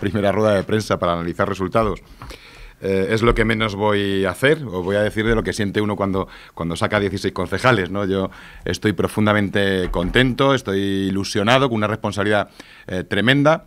primera rueda de prensa para analizar resultados. Eh, es lo que menos voy a hacer, os voy a decir de lo que siente uno cuando, cuando saca 16 concejales. ¿no? Yo estoy profundamente contento, estoy ilusionado, con una responsabilidad eh, tremenda.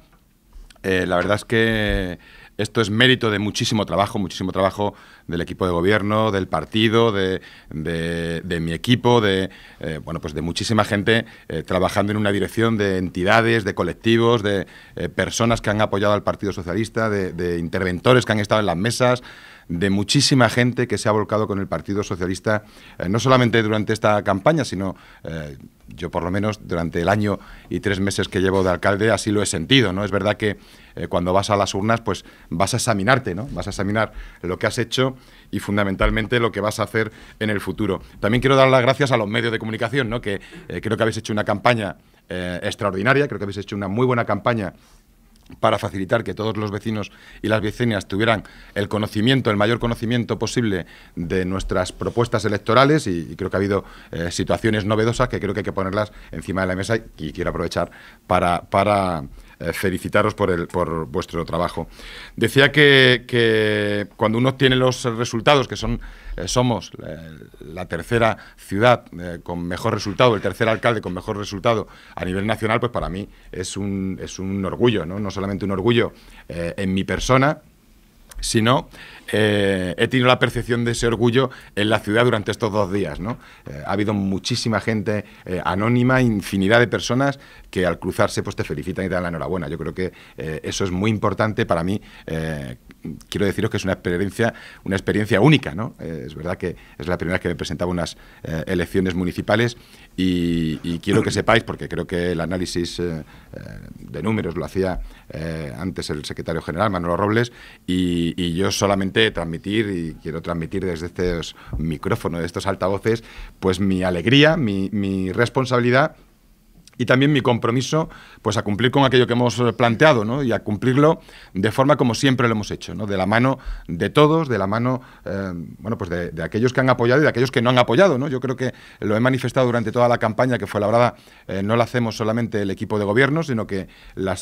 Eh, la verdad es que esto es mérito de muchísimo trabajo, muchísimo trabajo del equipo de gobierno, del partido, de, mi equipo, de eh, bueno pues de muchísima gente eh, trabajando en una dirección de entidades, de colectivos, de eh, personas que han apoyado al Partido Socialista, de interventores que han estado en las mesas, de muchísima gente que se ha volcado con el Partido Socialista, eh, no solamente durante esta campaña, sino eh, yo por lo menos durante el año y tres meses que llevo de alcalde así lo he sentido, ¿no? Es verdad que eh, cuando vas a las urnas, pues vas a examinarte, ¿no? Vas a examinar lo que has hecho y fundamentalmente lo que vas a hacer en el futuro. También quiero dar las gracias a los medios de comunicación, ¿no? Que creo que habéis hecho una campaña extraordinaria, creo que habéis hecho una muy buena campaña para facilitar que todos los vecinos y las vecinas tuvieran el conocimiento, el mayor conocimiento posible de nuestras propuestas electorales y, creo que ha habido eh, situaciones novedosas que creo que hay que ponerlas encima de la mesa y, y quiero aprovechar para, para eh, felicitaros por, el, por vuestro trabajo. Decía que, que cuando uno tiene los resultados, que son eh, somos eh, la tercera ciudad con mejor resultado, el tercer alcalde con mejor resultado a nivel nacional, pues para mí es un, es un orgullo, ¿no? no solamente un orgullo en mi persona, sino no, eh, he tenido la percepción de ese orgullo en la ciudad durante estos dos días. ¿no? Eh, ha habido muchísima gente eh, anónima, infinidad de personas que al cruzarse pues, te felicitan y te dan la enhorabuena. Yo creo que eso es muy importante para mí quiero deciros que es una experiencia, una experiencia única, ¿no? Eh, es verdad que es la primera vez que me presentaba unas eh, elecciones municipales y, quiero que sepáis, porque creo que el análisis eh, de números lo hacía antes el secretario general, Manuel Robles, y, yo solamente transmitir, y quiero transmitir desde estos micrófono, de estos altavoces, pues mi alegría, mi, mi responsabilidad y también mi compromiso pues, a cumplir con aquello que hemos eh, planteado y a cumplirlo de forma como siempre lo hemos hecho, ¿no? de la mano de todos, de la mano eh, bueno, pues de, aquellos que han apoyado y de aquellos que no han apoyado. ¿no? Yo creo que lo he manifestado durante toda la campaña que fue labrada, eh, no la hacemos solamente el equipo de gobierno, sino que la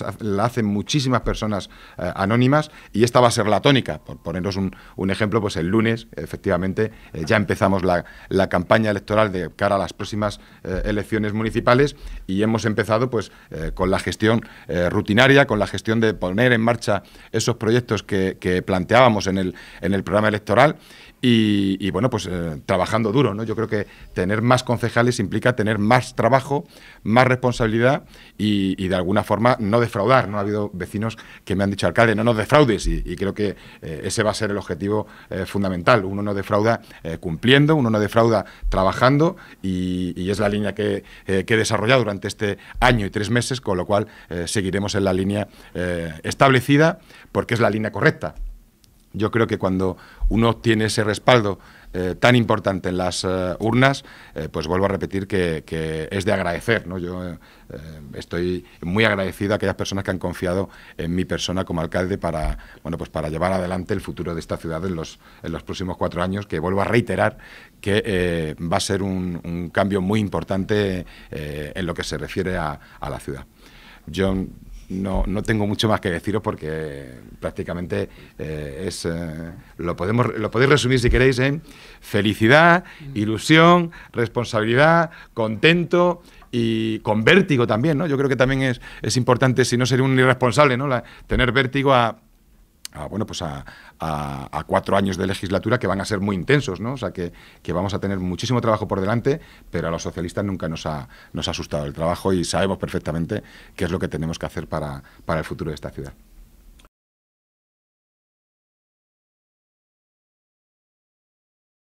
hacen muchísimas personas anónimas y esta va a ser la tónica. Por poneros un, ejemplo, pues el lunes, efectivamente, ya empezamos la, campaña electoral de cara a las próximas elecciones municipales y hemos empezado pues, eh, con la gestión eh, rutinaria, con la gestión de poner en marcha esos proyectos que, planteábamos en el, en el programa electoral. Y, bueno, pues eh, trabajando duro, ¿no? Yo creo que tener más concejales implica tener más trabajo, más responsabilidad y, de alguna forma no defraudar, ¿no? Ha habido vecinos que me han dicho, alcalde, no nos defraudes y, creo que ese va a ser el objetivo fundamental. Uno no defrauda cumpliendo, uno no defrauda trabajando y, es la línea que, que he desarrollado durante este este año y tres meses, con lo cual eh, seguiremos en la línea eh, establecida porque es la línea correcta. Yo creo que cuando uno tiene ese respaldo eh, tan importante en las eh, urnas, eh, pues vuelvo a repetir que, es de agradecer. ¿no? Yo estoy muy agradecido a aquellas personas que han confiado en mi persona como alcalde para, bueno, pues para llevar adelante el futuro de esta ciudad en los, en los próximos cuatro años, que vuelvo a reiterar que va a ser un, cambio muy importante en lo que se refiere a, la ciudad. John no, tengo mucho más que deciros porque prácticamente eh, es eh, lo podemos lo podéis resumir si queréis en felicidad, mm. ilusión, responsabilidad, contento y con vértigo también, ¿no? Yo creo que también es, es importante, si no sería un irresponsable, ¿no? tener vértigo a a, bueno, pues a, a, cuatro años de legislatura que van a ser muy intensos, ¿no? O sea, que, vamos a tener muchísimo trabajo por delante, pero a los socialistas nunca nos ha, nos ha asustado el trabajo y sabemos perfectamente qué es lo que tenemos que hacer para, para el futuro de esta ciudad.